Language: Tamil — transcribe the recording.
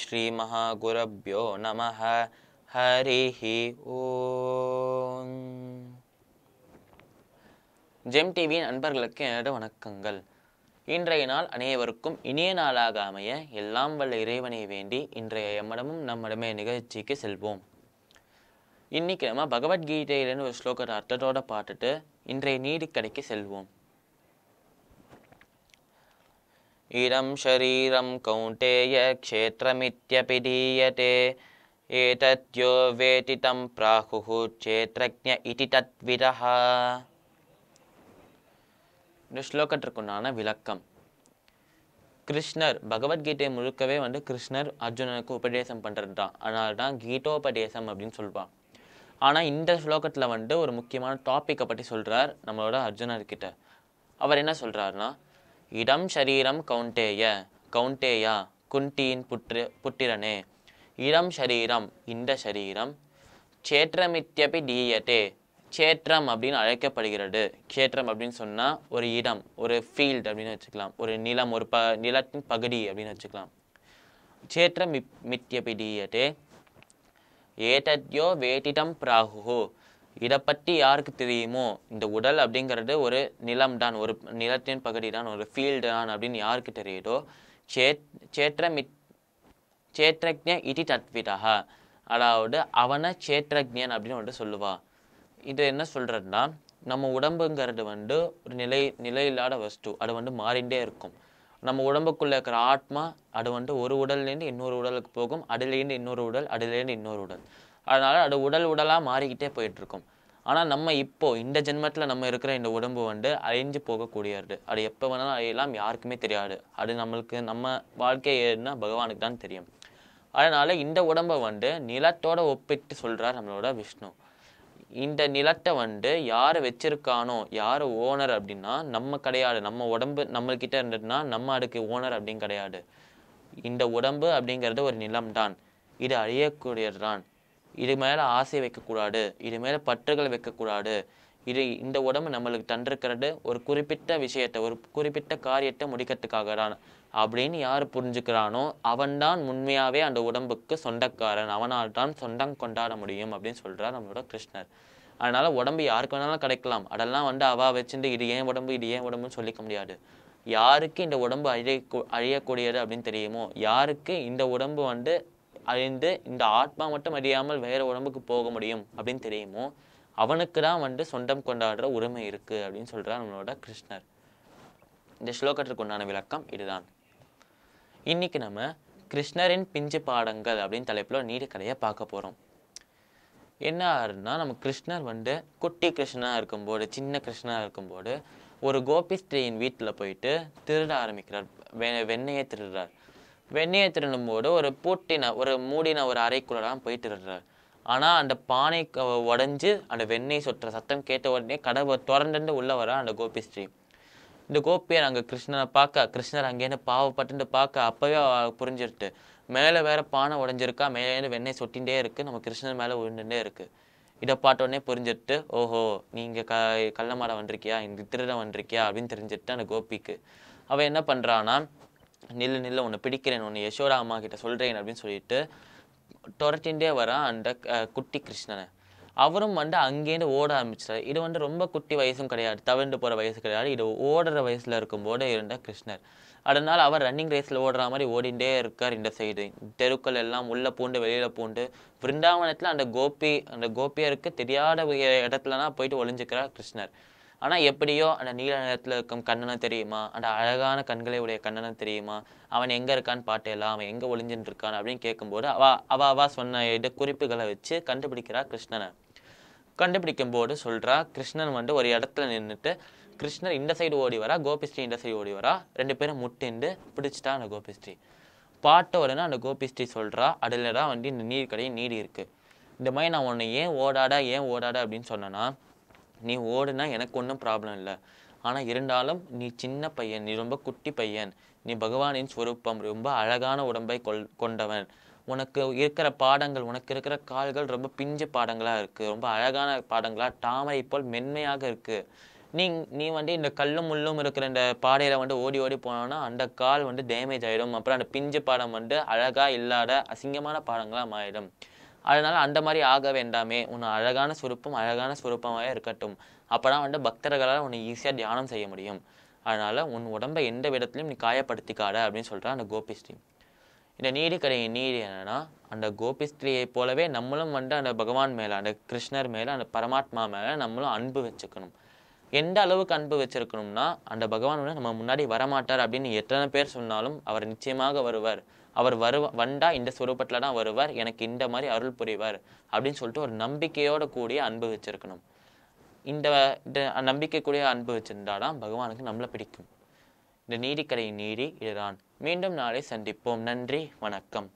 ஸ்ரீ ஸ்ரீமஹாகுரப்யோ நம ஹரி ஓம் ஜெம் டிவியின் நண்பர்களுக்கு எனது வணக்கங்கள் இன்றைய நாள் அனைவருக்கும் இனிய நாளாக அமைய எல்லாம் வல்ல இறைவனை வேண்டி இன்றைய எம்மடமும் நம்மிடமே நிகழ்ச்சிக்கு செல்வோம் இன்னைக்கு நம்ம பகவத்கீதையிலேருந்து ஒரு ஸ்லோகத்தை அர்த்தத்தோடு பார்த்துட்டு இன்றைய நீதிக்கடைக்கு செல்வோம் ఇదం శరీరం కౌంటేయ క్షేత్రమిత్యపి దీయతే ఏతద్యో వేతి తం ప్రాహుః క్షేత్రజ్ఞ ఇతి తద్విదః இந்த ஸ்லோகத்திற்குண்டான விளக்கம் கிருஷ்ணர் பகவத்கீதை முழுக்கவே வந்து கிருஷ்ணர் அர்ஜுனனுக்கு உபதேசம் பண்ணுறது தான் அதனால தான் கீதோபதேசம் அப்படின்னு சொல்லுவான் ஆனால் இந்த ஸ்லோகத்தில் வந்து ஒரு முக்கியமான டாப்பிக்கை பற்றி சொல்கிறார் நம்மளோட அர்ஜுனர்கிட்ட அவர் என்ன சொல்கிறாருன்னா இடம் ஷரீரம் கவுண்டேய கவுண்டேயா குண்டியின் புற்று புற்றிரனே இடம் ஷரீரம் இந்த ஷரீரம் சேற்றமித்யபி டீயட்டே சேற்றம் அப்படின்னு அழைக்கப்படுகிறது கேற்றம் அப்படின்னு சொன்னால் ஒரு இடம் ஒரு ஃபீல்டு அப்படின்னு வச்சுக்கலாம் ஒரு நிலம் ஒரு ப நிலத்தின் பகுதி அப்படின்னு வச்சுக்கலாம் சேற்றம் மித்யபி டீயட்டே ஏதத்யோ வேட்டிடம் பிராகுஹோ இதை பற்றி யாருக்கு தெரியுமோ இந்த உடல் அப்படிங்கிறது ஒரு நிலம் தான் ஒரு நிலத்தின் பகுதி தான் ஒரு ஃபீல்டு தான் அப்படின்னு யாருக்கு தெரியுதோ சே சேற்றமி சேத்ரஜ்ய இடி தத்விதா அதாவது அவனை சேத்ரஜ்யன் அப்படின்னு வந்து சொல்லுவா இது என்ன சொல்கிறதுனா நம்ம உடம்புங்கிறது வந்து ஒரு நிலை நிலையில்லாத வஸ்து அது வந்து மாறிண்டே இருக்கும் நம்ம உடம்புக்குள்ளே இருக்கிற ஆத்மா அது வந்து ஒரு உடல்லேருந்து இன்னொரு உடலுக்கு போகும் அதுலேருந்து இன்னொரு உடல் அதுலேருந்து இன்னொரு உடல் அதனால் அது உடல் உடலாக மாறிக்கிட்டே போயிட்டுருக்கும் ஆனால் நம்ம இப்போது இந்த ஜென்மத்தில் நம்ம இருக்கிற இந்த உடம்பு வந்து அழிஞ்சு போகக்கூடியது அது எப்போ வேணாலும் அழியலாம் யாருக்குமே தெரியாது அது நம்மளுக்கு நம்ம வாழ்க்கை ஏதுன்னா பகவானுக்கு தான் தெரியும் அதனால் இந்த உடம்பை வந்து நிலத்தோட ஒப்பிட்டு சொல்கிறார் நம்மளோட விஷ்ணு இந்த நிலத்தை வந்து யார் வச்சிருக்கானோ யார் ஓனர் அப்படின்னா நம்ம கிடையாது நம்ம உடம்பு நம்மக்கிட்ட இருந்ததுன்னா நம்ம அதுக்கு ஓனர் அப்படின்னு கிடையாது இந்த உடம்பு அப்படிங்கிறது ஒரு நிலம்தான் இது அழியக்கூடியது தான் இது மேலே ஆசை வைக்கக்கூடாது இது மேலே பற்றுகள் வைக்கக்கூடாது இது இந்த உடம்பு நம்மளுக்கு தந்திருக்கிறது ஒரு குறிப்பிட்ட விஷயத்தை ஒரு குறிப்பிட்ட காரியத்தை முடிக்கிறதுக்காக தான் அப்படின்னு யார் புரிஞ்சுக்கிறானோ அவன்தான் உண்மையாகவே அந்த உடம்புக்கு சொந்தக்காரன் அவனால் தான் சொந்தம் கொண்டாட முடியும் அப்படின்னு சொல்கிறார் நம்மளோட கிருஷ்ணர் அதனால் உடம்பு யாருக்கு வேணாலும் கிடைக்கலாம் அதெல்லாம் வந்து அவா வச்சுட்டு இது ஏன் உடம்பு இது ஏன் உடம்புன்னு சொல்லிக்க முடியாது யாருக்கு இந்த உடம்பு அழிய அழியக்கூடியது அப்படின்னு தெரியுமோ யாருக்கு இந்த உடம்பு வந்து அழிந்து இந்த ஆத்மா மட்டும் அறியாமல் வேற உடம்புக்கு போக முடியும் அப்படின்னு தெரியுமோ அவனுக்கு தான் வந்து சொந்தம் கொண்டாடுற உரிமை இருக்குது அப்படின்னு சொல்கிறார் நம்மளோட கிருஷ்ணர் இந்த ஸ்லோகத்திற்கு உண்டான விளக்கம் இதுதான் இன்னைக்கு நம்ம கிருஷ்ணரின் பிஞ்சு பாடங்கள் அப்படின்னு தலைப்பில் கதையை பார்க்க போகிறோம் என்ன ஆறுனா நம்ம கிருஷ்ணர் வந்து குட்டி கிருஷ்ணனாக இருக்கும்போது சின்ன கிருஷ்ணாக இருக்கும்போது ஒரு கோபி ஸ்திரீயின் வீட்டில் போயிட்டு திருட ஆரம்பிக்கிறார் வெ வெண்ணையை திருடுறார் வெண்ணெயை திருடும்போது ஒரு பூட்டின ஒரு மூடின ஒரு அறைக்குள்ளே தான் போய் ஆனால் அந்த பானை உடஞ்சி அந்த வெண்ணெய் சொட்டுற சத்தம் கேட்ட உடனே கடவுள் திறந்துட்டு உள்ளே வர அந்த கோபி ஸ்ரீ இந்த கோபியை நாங்கள் கிருஷ்ணனை பார்க்க கிருஷ்ணர் அங்கேருந்து பாவப்பட்டு பார்க்க அப்போவே புரிஞ்சிருட்டு மேலே வேற பானை உடஞ்சிருக்கா மேலேருந்து வெண்ணெய் சொட்டிகிட்டே இருக்குது நம்ம கிருஷ்ணன் மேலே விழுந்துட்டே இருக்குது இதை பார்த்தோன்னே புரிஞ்சிட்டு ஓஹோ நீங்கள் க கள்ளமாட வந்திருக்கியா இங்கே திருடம் வந்திருக்கியா அப்படின்னு தெரிஞ்சிட்டு அந்த கோபிக்கு அவள் என்ன பண்ணுறான்னா நில்லு நில்ல உன்னை பிடிக்கிறேன் உன்னை யசோரா அம்மா கிட்ட சொல்கிறேன் அப்படின்னு சொல்லிட்டு துரட்டின்றே வரான் அந்த குட்டி கிருஷ்ணனை அவரும் வந்து அங்கேருந்து ஓட ஆரம்பிச்சிட்டார் இது வந்து ரொம்ப குட்டி வயசும் கிடையாது தவிர்ந்து போகிற வயசு கிடையாது இது ஓடுற வயசில் இருக்கும்போது இருந்த கிருஷ்ணர் அதனால் அவர் ரன்னிங் ரேஸில் ஓடுற மாதிரி ஓடிண்டே இருக்கார் இந்த சைடு தெருக்கள் எல்லாம் உள்ளே பூண்டு வெளியில் பூண்டு பிருந்தாவனத்தில் அந்த கோபி அந்த கோபியருக்கு தெரியாத இடத்துலனா போயிட்டு ஒளிஞ்சுக்கிறார் கிருஷ்ணர் ஆனால் எப்படியோ அந்த நீல நிறத்தில் இருக்கும் கண்ணனை தெரியுமா அந்த அழகான கண்களை உடைய கண்ணனை தெரியுமா அவன் எங்கே இருக்கான்னு பாட்டேலாம் அவன் எங்கே ஒளிஞ்சுட்டு இருக்கான் அப்படின்னு கேட்கும்போது அவ அவ அவா சொன்ன இட குறிப்புகளை வச்சு கண்டுபிடிக்கிறா கிருஷ்ணனை கண்டுபிடிக்கும் போது சொல்கிறா கிருஷ்ணன் வந்து ஒரு இடத்துல நின்றுட்டு கிருஷ்ணர் இந்த சைடு ஓடி வரா கோபிஸ்ரீ இந்த சைடு ஓடி வரா ரெண்டு பேரும் முட்டிண்டு பிடிச்சிட்டா அந்த கோபிஸ்ரீ பாட்ட உடனே அந்த கோபிஸ்ரீ சொல்கிறா அதில் தான் வந்து இந்த நீர் கடையும் நீடி இருக்குது இந்த மாதிரி நான் உன்னை ஏன் ஓடாடா ஏன் ஓடாடா அப்படின்னு சொன்னேன்னா நீ ஓடுனா எனக்கு ஒன்றும் ப்ராப்ளம் இல்லை ஆனால் இருந்தாலும் நீ சின்ன பையன் நீ ரொம்ப குட்டி பையன் நீ பகவானின் ஸ்வரூபம் ரொம்ப அழகான உடம்பை கொள் கொண்டவன் உனக்கு இருக்கிற பாடங்கள் உனக்கு இருக்கிற கால்கள் ரொம்ப பிஞ்சு பாடங்களாக இருக்குது ரொம்ப அழகான பாடங்களாக தாமரை போல் மென்மையாக இருக்குது நீ நீ வந்து இந்த கல்லும் முள்ளும் இருக்கிற இந்த பாடையில் வந்து ஓடி ஓடி போனோன்னா அந்த கால் வந்து டேமேஜ் ஆகிடும் அப்புறம் அந்த பிஞ்சு பாடம் வந்து அழகாக இல்லாத அசிங்கமான பாடங்களாக மாறிடும் அதனால் அந்த மாதிரி ஆக வேண்டாமே உன் அழகான சுரூப்பம் அழகான சுரூப்பமாகவே இருக்கட்டும் அப்போ தான் வந்து பக்தர்களால் உன்னை ஈஸியாக தியானம் செய்ய முடியும் அதனால் உன் உடம்பை எந்த விதத்துலையும் நீ காயப்படுத்திக்காட அப்படின்னு சொல்கிறான் அந்த கோபிஸ்ரீ இந்த நீடி கடையின் நீடி என்னென்னா அந்த கோபிஸ்ரீயை போலவே நம்மளும் வந்து அந்த பகவான் மேலே அந்த கிருஷ்ணர் மேலே அந்த பரமாத்மா மேலே நம்மளும் அன்பு வச்சுக்கணும் எந்த அளவுக்கு அன்பு வச்சிருக்கணும்னா அந்த பகவான் நம்ம முன்னாடி வரமாட்டார் அப்படின்னு எத்தனை பேர் சொன்னாலும் அவர் நிச்சயமாக வருவார் அவர் வருவா வண்டா இந்த சுரூபத்தில் தான் வருவார் எனக்கு இந்த மாதிரி அருள் புரிவார் அப்படின்னு சொல்லிட்டு ஒரு நம்பிக்கையோட கூடிய அன்பு வச்சுருக்கணும் இந்த நம்பிக்கை கூடிய அன்பு வச்சிருந்தா தான் பகவானுக்கு நம்மளை பிடிக்கும் இந்த நீதிக்கரை நீடி இதுதான் மீண்டும் நாளை சந்திப்போம் நன்றி வணக்கம்